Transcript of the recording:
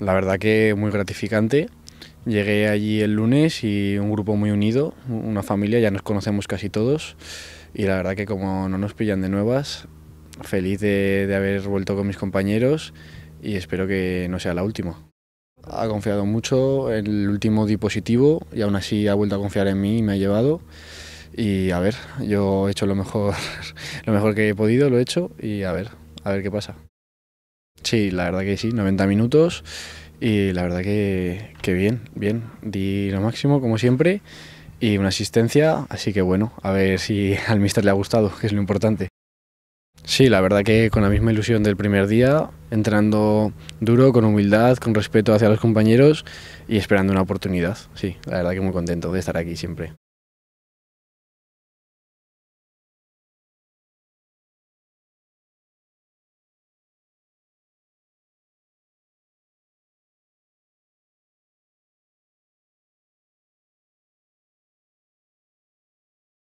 la verdad que muy gratificante. Llegué allí el lunes y un grupo muy unido, una familia, ya nos conocemos casi todos y la verdad que como no nos pillan de nuevas, feliz de, haber vuelto con mis compañeros y espero que no sea la última. Ha confiado mucho en el último dispositivo y aún así ha vuelto a confiar en mí y me ha llevado. Y a ver, yo he hecho lo mejor, lo mejor que he podido, lo he hecho y a ver, a ver qué pasa. Sí, la verdad que sí, 90 minutos y la verdad que, que bien, bien, di lo máximo como siempre y una asistencia, así que bueno, a ver si al mister le ha gustado, que es lo importante. Sí, la verdad que con la misma ilusión del primer día, entrando duro, con humildad, con respeto hacia los compañeros y esperando una oportunidad. Sí, la verdad que muy contento de estar aquí siempre.